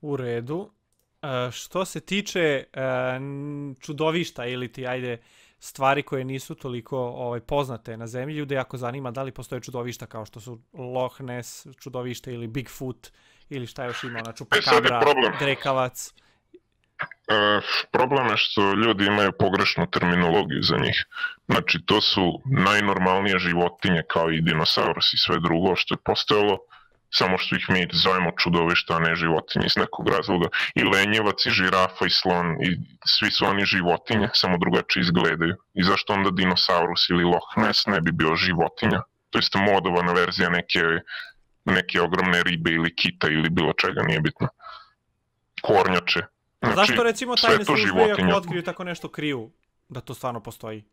U redu. E, što se tiče e, čudovišta ili ti, ajde, stvari koje nisu toliko ovaj, poznate na zemlji, ljude jako zanima da li postoje čudovišta kao što su Loch Ness čudovište ili Bigfoot ili šta još ima, na e, čupakabra, drekavac. E, problem je što ljudi imaju pogrešnu terminologiju za njih. Znači, to su najnormalnije životinje kao i dinosaurus i sve drugo što je postojalo, samo što ih mi zovemo čudovišta, a ne životinje iz nekog razloga. I lenjevac, i žirafa, i slon, i svi su oni životinje, samo drugačije izgledaju. I zašto onda dinosaurus ili Loch Ness ne bi bio životinja? To je modovana verzija neke, neke ogromne ribe ili kita ili bilo čega, nije bitno. Kornjače. Znači, zašto recimo tajne službe, ako otkriju tako nešto, kriju da to stvarno postoji?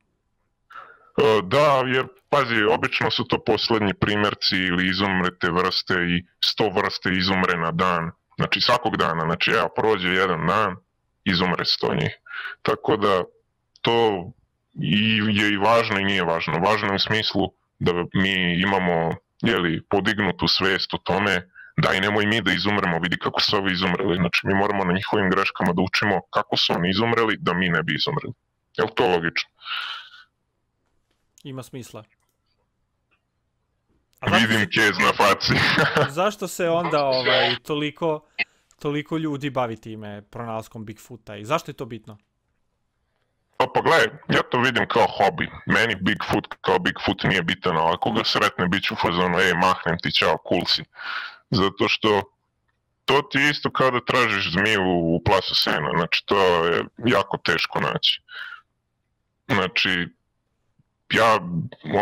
E, da, jer pazi, obično su to poslednji primerci ili izumrete vrste i sto vrste izumre na dan. Znači svakog dana, znači evo, prođe jedan dan, izumre sto njih. Tako da to i je i važno i nije važno. Važno je u smislu da mi imamo jeli, podignutu svest o tome da i nemoj mi da izumremo, vidi kako su ovi izumreli. Znači mi moramo na njihovim greškama da učimo kako su oni izumreli da mi ne bi izumreli. Je li to logično? ima smisla. A zašto, kez na faci. zašto se onda ovaj, toliko, toliko ljudi bavi time pronalaskom Bigfoota i zašto je to bitno? Pa pa gledaj, ja to vidim kao hobi. Meni Bigfoot kao Bigfoot nije bitan, ali ako ga sretne bit ću fazonu, ej mahnem ti, čao, cool si. Zato što to ti je isto kao da tražiš zmiju u plasu sena, znači to je jako teško naći. Znači, ja,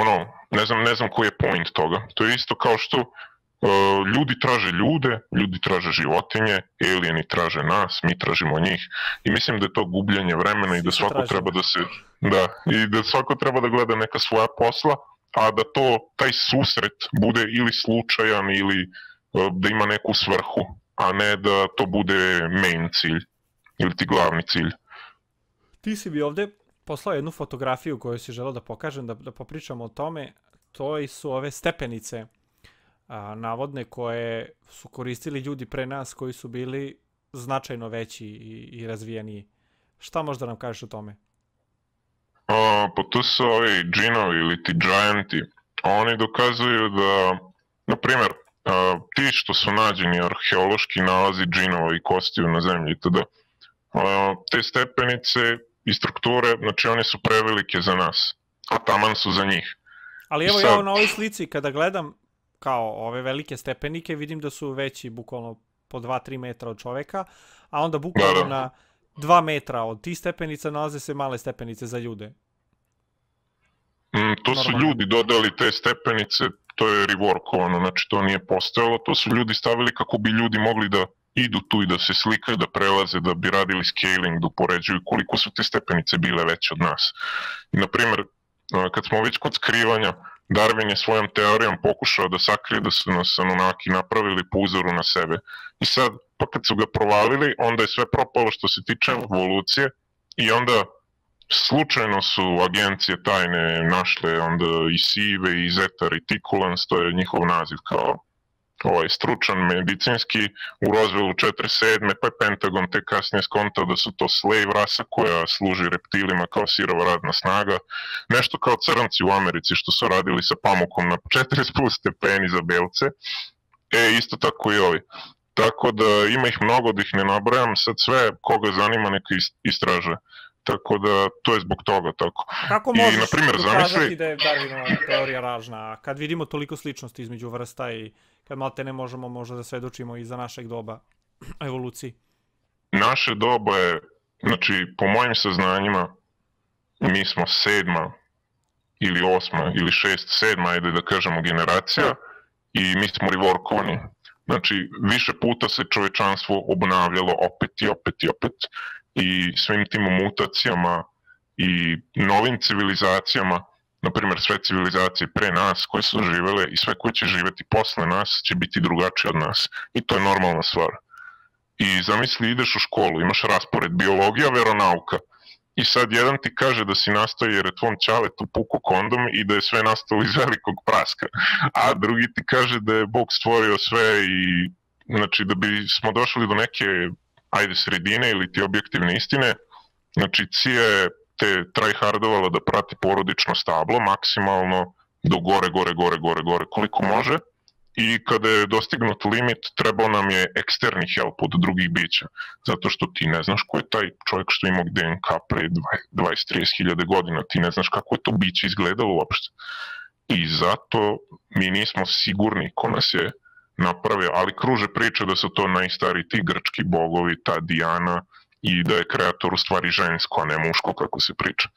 ono, ne znam, ne znam koji je point toga. To je isto kao što uh, ljudi traže ljude, ljudi traže životinje, alieni traže nas, mi tražimo njih. I mislim da je to gubljenje vremena i da svako treba da se da i da svako treba da gleda neka svoja posla, a da to taj susret bude ili slučajan ili uh, da ima neku svrhu, a ne da to bude main cilj ili ti glavni cilj. Ti si bi ovde poslao jednu fotografiju koju si želeo da pokažem, da, da popričamo o tome. To su ove stepenice a, navodne koje su koristili ljudi pre nas koji su bili značajno veći i, i razvijeniji. Šta možda nam kažeš o tome? A, pa to su ovi džinovi ili ti džajanti. Oni dokazuju da, na primjer, a, ti što su nađeni arheološki nalazi džinova i kostiju na zemlji, tada a, te stepenice i strukture, znači one su prevelike za nas, a taman su za njih. Ali evo sad... ja na ovoj slici kada gledam kao ove velike stepenike, vidim da su veći bukvalno po 2-3 metra od čoveka, a onda bukvalno da, da. na 2 metra od tih stepenica nalaze se male stepenice za ljude. Mm, to Normalno. su ljudi dodali te stepenice, to je reworkovano, znači to nije postojalo, to su ljudi stavili kako bi ljudi mogli da idu tu i da se slikaju, da prelaze, da bi radili scaling, da upoređuju koliko su te stepenice bile veće od nas. I, na primer, kad smo već kod skrivanja, Darwin je svojom teorijom pokušao da sakrije da su nas Anunnaki napravili po uzoru na sebe. I sad, pa kad su ga provalili, onda je sve propalo što se tiče evolucije i onda slučajno su agencije tajne našle onda i Sive i Zetar i Tikulans, to je njihov naziv kao ovaj, stručan medicinski u Rozvelu 47. pa je Pentagon te kasnije skontao da su to slave rasa koja služi reptilima kao sirova radna snaga, nešto kao crnci u Americi što su radili sa pamukom na 40 plus stepeni za belce, e, isto tako i ovi. Tako da ima ih mnogo da ih ne nabrajam, sad sve koga zanima neka istraže tako da to je zbog toga tako. Kako I, na primjer, zamisli... da je Darwinova teorija ražna, kad vidimo toliko sličnosti između vrsta i kad malte ne možemo možda da svedočimo i za našeg doba evoluciji? Naše doba je, znači, po mojim saznanjima, mi smo sedma ili osma ili šest, sedma, ajde da kažemo, generacija i mi smo reworkovani. Znači, više puta se čovečanstvo obnavljalo opet i opet i opet i svim tim mutacijama i novim civilizacijama, na primjer sve civilizacije pre nas koje su živele i sve koje će živeti posle nas će biti drugačije od nas. I to je normalna stvar. I zamisli da ideš u školu, imaš raspored biologija, veronauka. I sad jedan ti kaže da si nastao jer je tvom tu puku kondom i da je sve nastalo iz velikog praska. A drugi ti kaže da je Bog stvorio sve i znači da bi smo došli do neke ajde sredine ili ti objektivne istine, znači CIA je te tryhardovala da prati porodično stablo maksimalno do gore, gore, gore, gore, gore, koliko može i kada je dostignut limit trebao nam je eksterni help od drugih bića, zato što ti ne znaš ko je taj čovjek što imao DNK pre 20-30 hiljade godina, ti ne znaš kako je to biće izgledalo uopšte. I zato mi nismo sigurni ko nas je napravio, ali kruže priče da su to najstari ti grčki bogovi, ta Diana, i da je kreator u stvari žensko, a ne muško, kako se priča.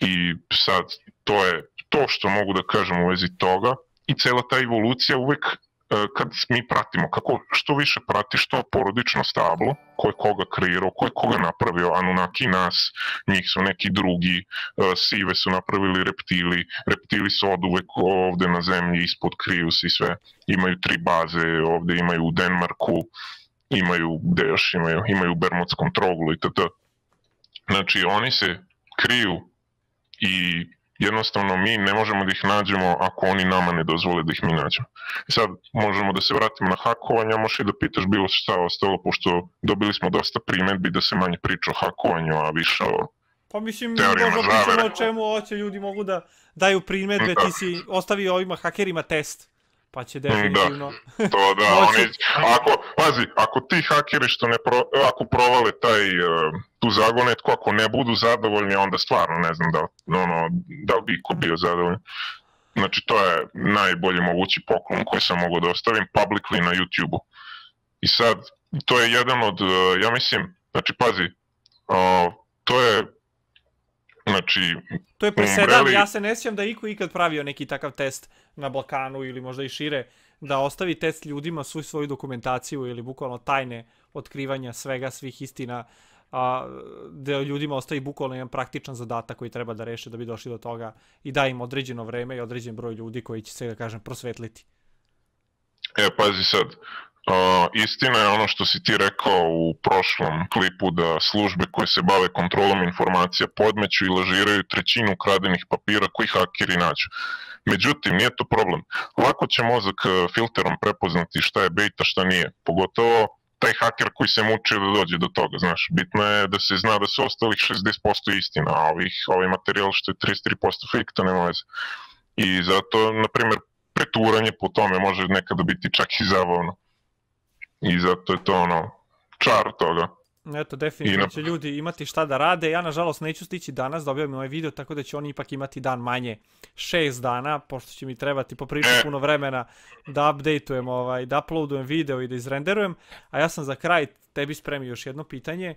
I sad, to je to što mogu da kažem u vezi toga, i cela ta evolucija uvek E, kad mi pratimo, kako što više pratiš to porodično stablo, ko je koga kreirao, ko je koga napravio, Anunaki nas, njih su neki drugi, e, sive su napravili reptili, reptili su od uvek ovde na zemlji ispod kriju i sve, imaju tri baze, ovde imaju u Denmarku, imaju, gde još imaju, imaju u Bermudskom troglu i td. Znači, oni se kriju i jednostavno mi ne možemo da ih nađemo ako oni nama ne dozvole da ih mi nađemo. E sad možemo da se vratimo na hakovanje, možeš i da pitaš bilo šta ostalo, pošto dobili smo dosta primetbi da se manje priča o hakovanju, a više o Pa mislim, možemo pričamo o čemu hoće, ljudi mogu da daju primetbe, da. ti si ostavio ovima hakerima test pa će mm, da. definitivno... Da, to da, oni, ako, pazi, ako ti hakeri što ne pro, ako provale taj, e, tu zagonetku, ako ne budu zadovoljni, onda stvarno ne znam da, ono, da bi ko bio zadovoljan. Znači, to je najbolji mogući poklon koji sam mogu da ostavim publicly na YouTube-u. I sad, to je jedan od, e, ja mislim, znači, pazi, to je Znači, to je presedan, umreli... ja se ne sjećam da iko ikad pravio neki takav test na Balkanu ili možda i šire, da ostavi test ljudima svu svoju dokumentaciju ili bukvalno tajne otkrivanja svega, svih istina, a, da ljudima ostavi bukvalno jedan praktičan zadatak koji treba da reše da bi došli do toga i da im određeno vreme i određen broj ljudi koji će se, da kažem, prosvetliti. E, pazi sad, Uh, istina je ono što si ti rekao u prošlom klipu da službe koje se bave kontrolom informacija podmeću i lažiraju trećinu ukradenih papira koji hakeri nađu. Međutim, nije to problem. Lako će mozak e, filterom prepoznati šta je beta, šta nije. Pogotovo taj haker koji se muči da dođe do toga, znaš, bitno je da se zna da su ostalih 60% istina, a ovih, ovaj materijal što je 33% fake, to nema veze. I zato, na primjer, preturanje po tome može nekada biti čak i zabavno. I zato je to ono, čar toga. Eto, definitivno će ljudi imati šta da rade. Ja, nažalost, neću stići danas da objavim ovaj video, tako da će oni ipak imati dan manje. Šest dana, pošto će mi trebati poprično e. puno vremena da updateujem, ovaj, da uploadujem video i da izrenderujem. A ja sam za kraj tebi spremio još jedno pitanje.